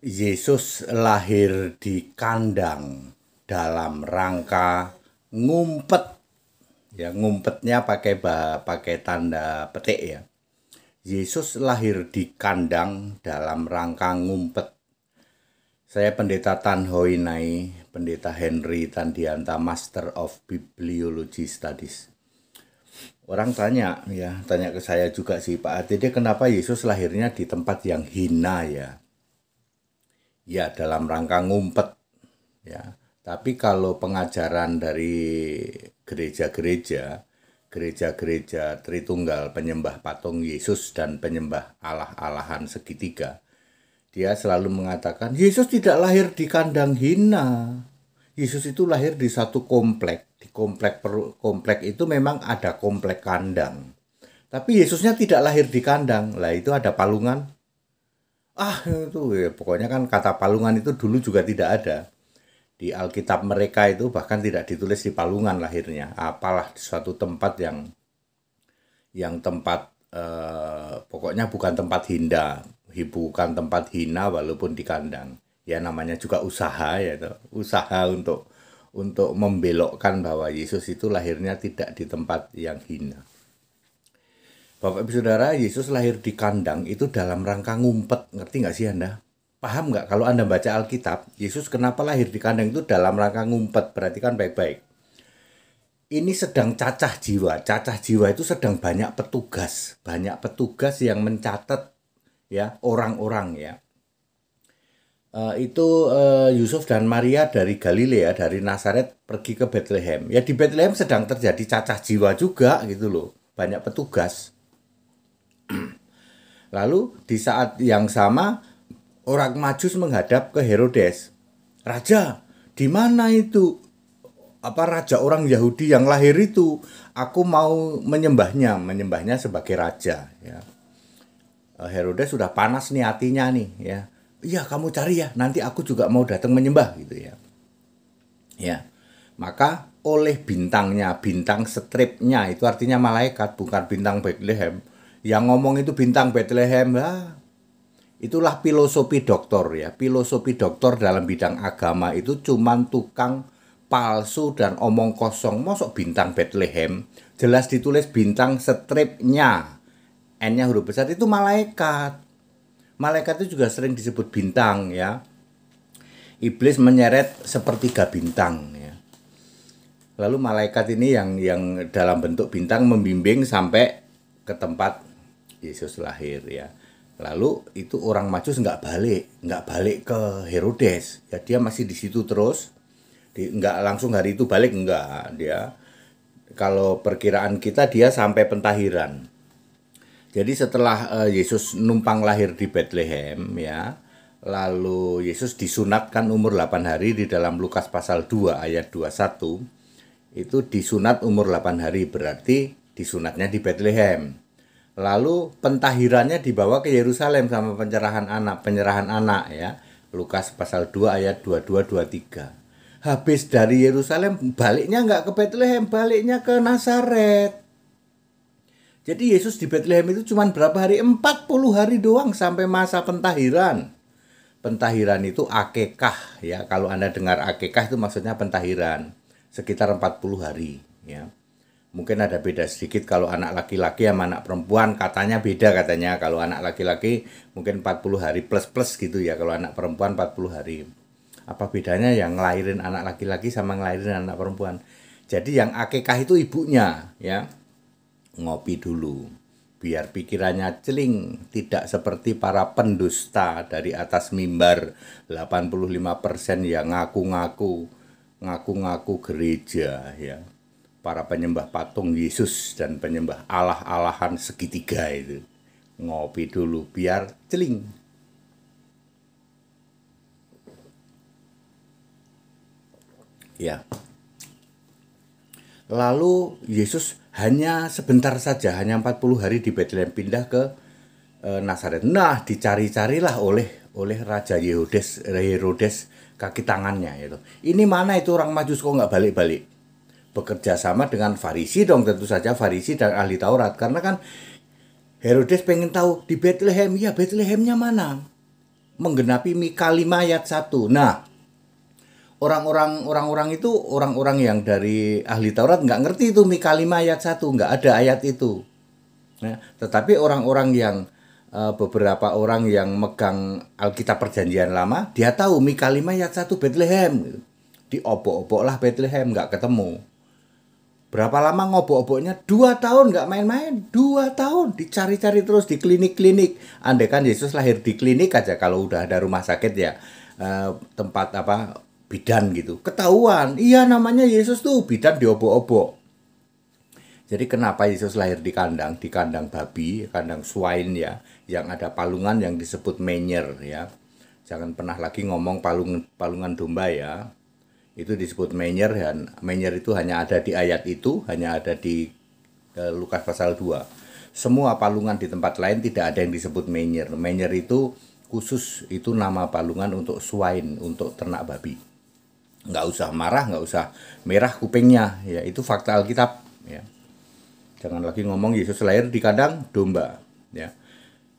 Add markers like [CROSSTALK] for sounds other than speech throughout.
Yesus lahir di kandang dalam rangka ngumpet ya ngumpetnya pakai bah, pakai tanda petik ya Yesus lahir di kandang dalam rangka ngumpet saya pendeta Tan Hoinai pendeta Henry Tandianta Master of Bibliology Studies orang tanya ya tanya ke saya juga sih Pak jadi kenapa Yesus lahirnya di tempat yang hina ya ya dalam rangka ngumpet ya. Tapi kalau pengajaran dari gereja-gereja, gereja-gereja Tritunggal penyembah patung Yesus dan penyembah Allah-alahan segitiga, dia selalu mengatakan Yesus tidak lahir di kandang hina. Yesus itu lahir di satu komplek. Di komplek per, komplek itu memang ada komplek kandang. Tapi Yesusnya tidak lahir di kandang. Lah itu ada palungan ah itu ya, pokoknya kan kata palungan itu dulu juga tidak ada di Alkitab mereka itu bahkan tidak ditulis di Palungan lahirnya apalah di suatu tempat yang yang tempat eh, pokoknya bukan tempat hinda bukan tempat hina walaupun di kandang ya namanya juga usaha ya itu usaha untuk untuk membelokkan bahwa Yesus itu lahirnya tidak di tempat yang hina Bapak Ibu Saudara, Yesus lahir di kandang itu dalam rangka ngumpet. Ngerti nggak sih Anda? Paham nggak kalau Anda baca Alkitab, Yesus kenapa lahir di kandang itu dalam rangka ngumpet? Perhatikan baik-baik. Ini sedang cacah jiwa. Cacah jiwa itu sedang banyak petugas. Banyak petugas yang mencatat ya orang-orang ya. Uh, itu uh, Yusuf dan Maria dari Galilea dari Nazaret pergi ke Bethlehem. Ya di Bethlehem sedang terjadi cacah jiwa juga gitu loh. Banyak petugas. [CLEARS THROAT] Lalu di saat yang sama orang Majus menghadap ke Herodes. Raja, di mana itu apa raja orang Yahudi yang lahir itu? Aku mau menyembahnya, menyembahnya sebagai raja ya. Eh, Herodes sudah panas nih hatinya nih ya. Iya, kamu cari ya, nanti aku juga mau datang menyembah gitu ya. Ya. Maka oleh bintangnya, bintang stripnya itu artinya malaikat bukan bintang Bethlehem yang ngomong itu bintang Bethlehem. lah. itulah filosofi doktor ya. Filosofi doktor dalam bidang agama itu cuman tukang palsu dan omong kosong. masuk bintang Bethlehem, jelas ditulis bintang stripnya. N-nya huruf besar itu malaikat. Malaikat itu juga sering disebut bintang ya. Iblis menyeret sepertiga bintang ya. Lalu malaikat ini yang yang dalam bentuk bintang membimbing sampai ke tempat Yesus lahir ya lalu itu orang Majus nggak balik nggak balik ke Herodes ya dia masih di situ terus di, nggak langsung hari itu balik nggak dia kalau perkiraan kita dia sampai pentahiran jadi setelah uh, Yesus numpang lahir di Bethlehem ya lalu Yesus disunatkan umur 8 hari di dalam Lukas pasal 2 ayat 21 itu disunat umur 8 hari berarti disunatnya di Bethlehem. Lalu pentahirannya dibawa ke Yerusalem sama pencerahan anak, penyerahan anak ya. Lukas pasal 2 ayat 22 23. Habis dari Yerusalem baliknya nggak ke Bethlehem, baliknya ke Nazaret. Jadi Yesus di Bethlehem itu cuma berapa hari? 40 hari doang sampai masa pentahiran. Pentahiran itu akekah ya. Kalau Anda dengar akekah itu maksudnya pentahiran. Sekitar 40 hari ya mungkin ada beda sedikit kalau anak laki-laki sama anak perempuan katanya beda katanya kalau anak laki-laki mungkin 40 hari plus plus gitu ya kalau anak perempuan 40 hari apa bedanya yang ngelahirin anak laki-laki sama ngelahirin anak perempuan jadi yang akekah itu ibunya ya ngopi dulu biar pikirannya celing tidak seperti para pendusta dari atas mimbar 85% yang ngaku-ngaku ngaku-ngaku gereja ya para penyembah patung Yesus dan penyembah Allah-alahan segitiga itu. Ngopi dulu biar celing. Ya. Lalu Yesus hanya sebentar saja, hanya 40 hari di Bethlehem pindah ke e, Nazaret. Nah, dicari-carilah oleh oleh Raja Yehudes, Herodes kaki tangannya itu. Ini mana itu orang Majus kok nggak balik-balik? bekerja sama dengan Farisi dong tentu saja Farisi dan ahli Taurat karena kan Herodes pengen tahu di Bethlehem ya Bethlehemnya mana menggenapi Mika 5 ayat 1 nah orang-orang orang-orang itu orang-orang yang dari ahli Taurat nggak ngerti itu Mika 5 ayat 1 nggak ada ayat itu nah tetapi orang-orang yang eh, beberapa orang yang megang Alkitab Perjanjian Lama dia tahu Mika 5 ayat 1 Bethlehem diobok-obok lah Bethlehem nggak ketemu Berapa lama ngobok-oboknya? Dua tahun nggak main-main. Dua tahun dicari-cari terus di klinik-klinik. Andai kan Yesus lahir di klinik aja kalau udah ada rumah sakit ya eh, tempat apa bidan gitu. Ketahuan, iya namanya Yesus tuh bidan diobok-obok. Jadi kenapa Yesus lahir di kandang, di kandang babi, kandang swine ya, yang ada palungan yang disebut menyer ya. Jangan pernah lagi ngomong palung, palungan domba ya, itu disebut menyer dan menyer itu hanya ada di ayat itu hanya ada di e, Lukas pasal 2 semua palungan di tempat lain tidak ada yang disebut menyer menyer itu khusus itu nama palungan untuk swine untuk ternak babi nggak usah marah nggak usah merah kupingnya ya itu fakta Alkitab ya jangan lagi ngomong Yesus lahir di kandang domba ya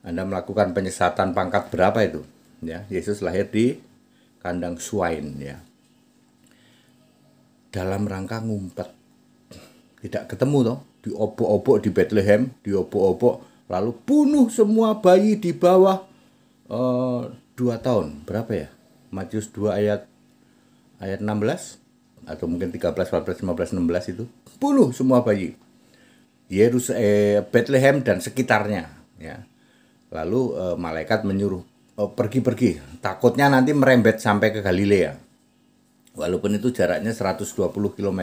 Anda melakukan penyesatan pangkat berapa itu ya Yesus lahir di kandang swine ya dalam rangka ngumpet tidak ketemu toh diobok-obok di Bethlehem diobok-obok lalu bunuh semua bayi di bawah uh, dua tahun berapa ya Matius 2 ayat ayat 16 atau mungkin 13 14 15 16 itu bunuh semua bayi Yerus eh, Bethlehem dan sekitarnya ya lalu eh, malaikat menyuruh eh, pergi-pergi uh, takutnya nanti merembet sampai ke Galilea walaupun itu jaraknya 120 km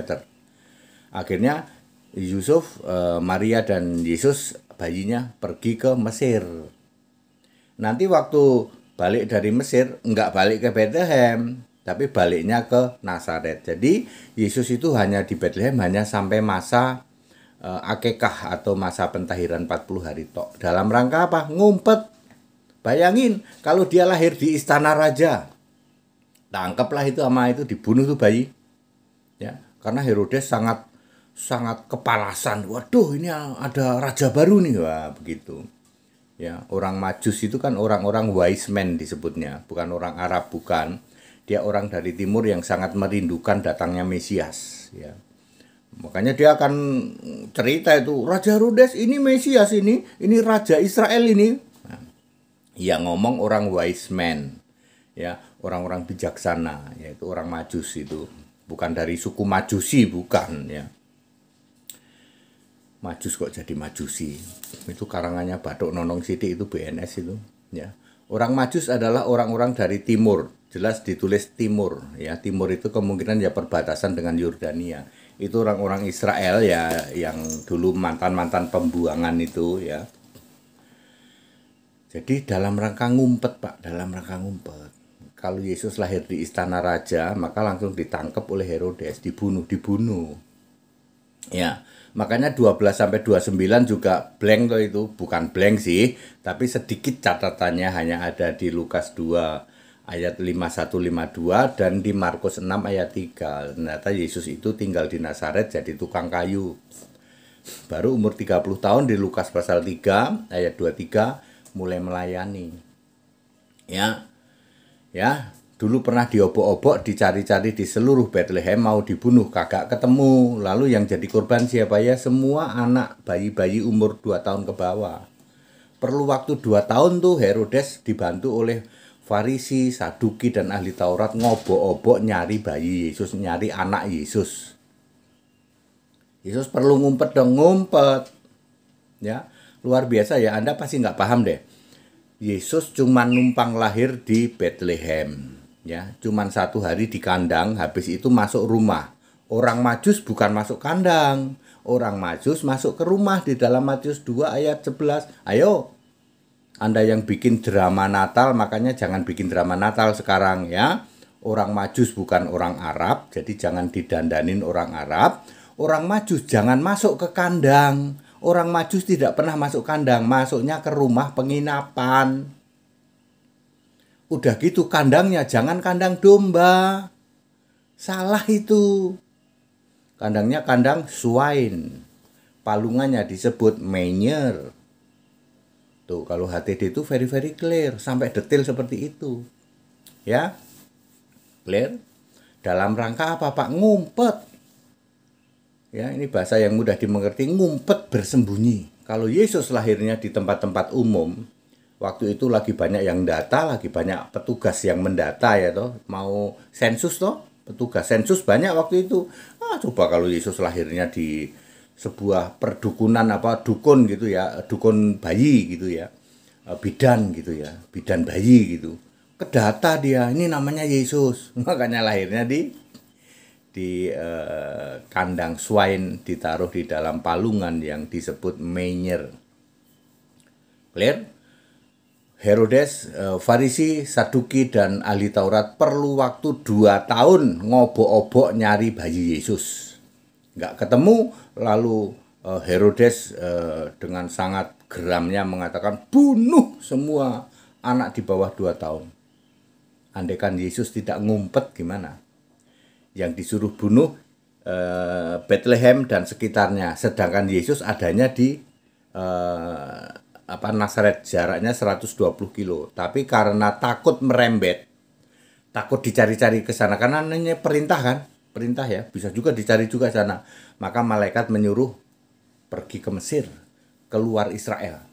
akhirnya Yusuf eh, Maria dan Yesus bayinya pergi ke Mesir nanti waktu balik dari Mesir nggak balik ke Bethlehem tapi baliknya ke Nazaret jadi Yesus itu hanya di Bethlehem hanya sampai masa eh, akekah atau masa pentahiran 40 hari tok dalam rangka apa ngumpet Bayangin kalau dia lahir di istana raja tangkaplah itu sama itu dibunuh tuh bayi ya karena Herodes sangat sangat kepalasan waduh ini ada raja baru nih wah begitu ya orang majus itu kan orang-orang wise men disebutnya bukan orang Arab bukan dia orang dari timur yang sangat merindukan datangnya Mesias ya makanya dia akan cerita itu Raja Herodes ini Mesias ini ini Raja Israel ini nah, ya ngomong orang wise man ya orang-orang bijaksana yaitu orang majus itu bukan dari suku majusi bukan ya majus kok jadi majusi itu karangannya Batuk Nonong Siti itu BNS itu ya orang majus adalah orang-orang dari timur jelas ditulis timur ya timur itu kemungkinan ya perbatasan dengan Yordania itu orang-orang Israel ya yang dulu mantan-mantan pembuangan itu ya jadi dalam rangka ngumpet pak dalam rangka ngumpet kalau Yesus lahir di istana raja, maka langsung ditangkap oleh Herodes, dibunuh, dibunuh. Ya, makanya 12 sampai 29 juga blank loh itu, bukan blank sih, tapi sedikit catatannya hanya ada di Lukas 2 ayat 5152 dan di Markus 6 ayat 3. Ternyata Yesus itu tinggal di Nazaret jadi tukang kayu. Baru umur 30 tahun di Lukas pasal 3 ayat 23 mulai melayani. Ya, ya dulu pernah diobok-obok dicari-cari di seluruh Bethlehem mau dibunuh kagak ketemu lalu yang jadi korban siapa ya semua anak bayi-bayi umur 2 tahun ke bawah perlu waktu 2 tahun tuh Herodes dibantu oleh Farisi, Saduki dan ahli Taurat ngobok-obok nyari bayi Yesus, nyari anak Yesus. Yesus perlu ngumpet dong, ngumpet. Ya, luar biasa ya. Anda pasti nggak paham deh Yesus cuma numpang lahir di Bethlehem ya cuma satu hari di kandang habis itu masuk rumah orang majus bukan masuk kandang orang majus masuk ke rumah di dalam Matius 2 ayat 11 ayo anda yang bikin drama Natal makanya jangan bikin drama Natal sekarang ya orang majus bukan orang Arab jadi jangan didandanin orang Arab orang majus jangan masuk ke kandang orang Majus tidak pernah masuk kandang, masuknya ke rumah penginapan. Udah gitu kandangnya jangan kandang domba. Salah itu. Kandangnya kandang swine. Palungannya disebut menyer. Tuh, kalau HTD itu very very clear sampai detail seperti itu. Ya. Clear? Dalam rangka apa, Pak? Ngumpet ya ini bahasa yang mudah dimengerti ngumpet bersembunyi kalau Yesus lahirnya di tempat-tempat umum waktu itu lagi banyak yang data lagi banyak petugas yang mendata ya toh mau sensus toh petugas sensus banyak waktu itu ah coba kalau Yesus lahirnya di sebuah perdukunan apa dukun gitu ya dukun bayi gitu ya eh, bidan gitu ya bidan bayi gitu kedata dia ini namanya Yesus [LAUGHS] makanya lahirnya di di eh, kandang swine ditaruh di dalam palungan yang disebut menyer. Clear? Herodes, eh, Farisi, Saduki, dan ahli Taurat perlu waktu dua tahun ngobok-obok nyari bayi Yesus. Nggak ketemu, lalu eh, Herodes eh, dengan sangat geramnya mengatakan, bunuh semua anak di bawah dua tahun. Andaikan Yesus tidak ngumpet gimana? yang disuruh bunuh uh, Bethlehem dan sekitarnya. Sedangkan Yesus adanya di uh, apa Nasaret jaraknya 120 kilo. Tapi karena takut merembet, takut dicari-cari ke sana karena hanya perintah kan, perintah ya, bisa juga dicari juga sana. Maka malaikat menyuruh pergi ke Mesir, keluar Israel.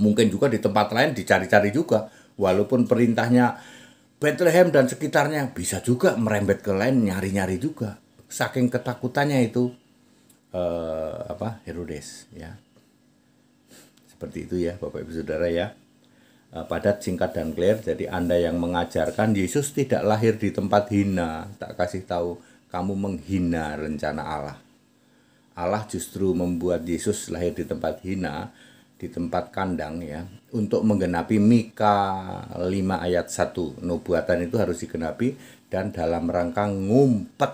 Mungkin juga di tempat lain dicari-cari juga, walaupun perintahnya Bethlehem dan sekitarnya bisa juga merembet ke lain nyari-nyari juga saking ketakutannya itu uh, apa Herodes ya seperti itu ya Bapak Ibu Saudara ya eh, padat singkat dan clear jadi Anda yang mengajarkan Yesus tidak lahir di tempat hina tak kasih tahu kamu menghina rencana Allah Allah justru membuat Yesus lahir di tempat hina di tempat kandang ya untuk menggenapi Mika 5 ayat 1 nubuatan itu harus digenapi dan dalam rangka ngumpet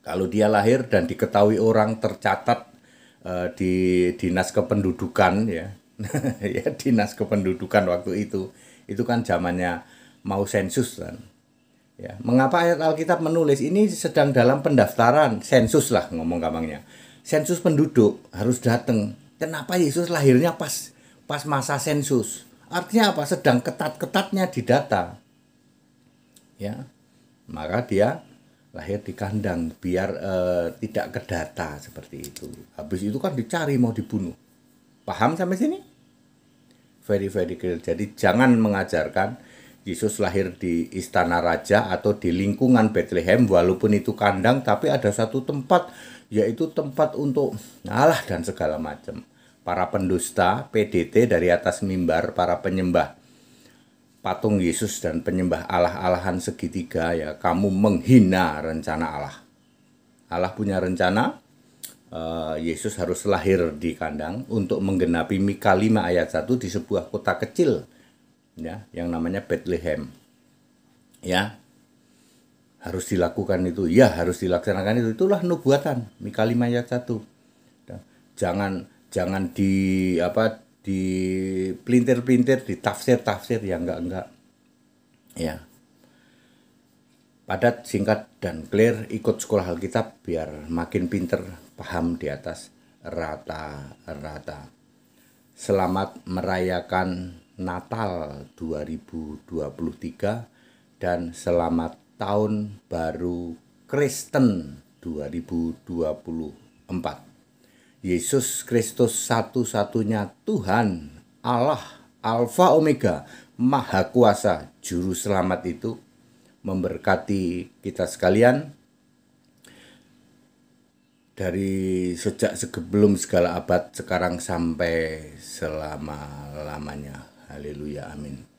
kalau dia lahir dan diketahui orang tercatat uh, di dinas kependudukan ya [LAUGHS] ya dinas kependudukan waktu itu itu kan zamannya mau sensus kan ya mengapa ayat Alkitab menulis ini sedang dalam pendaftaran sensus lah ngomong gampangnya sensus penduduk harus datang Kenapa Yesus lahirnya pas pas masa sensus? Artinya apa? Sedang ketat-ketatnya di data. Ya. Maka dia lahir di kandang biar eh, tidak kedata seperti itu. Habis itu kan dicari mau dibunuh. Paham sampai sini? Very very clear. Jadi jangan mengajarkan Yesus lahir di istana raja atau di lingkungan Bethlehem walaupun itu kandang tapi ada satu tempat yaitu tempat untuk Allah dan segala macam. Para pendusta, PDT dari atas mimbar, para penyembah patung Yesus dan penyembah Allah-alahan segitiga ya kamu menghina rencana Allah. Allah punya rencana eh, Yesus harus lahir di kandang untuk menggenapi Mika 5 ayat 1 di sebuah kota kecil ya yang namanya Bethlehem. Ya, harus dilakukan itu ya harus dilaksanakan itu itulah nubuatan lima ayat satu ya, jangan jangan di apa di pelintir-pelintir di tafsir-tafsir yang enggak-enggak ya padat singkat dan clear ikut sekolah Alkitab biar makin pinter paham di atas rata-rata selamat merayakan Natal 2023 dan selamat Tahun Baru Kristen 2024. Yesus Kristus satu-satunya Tuhan, Allah, Alfa Omega, Maha Kuasa, Juru Selamat itu memberkati kita sekalian dari sejak sebelum segala abad sekarang sampai selama-lamanya. Haleluya, amin.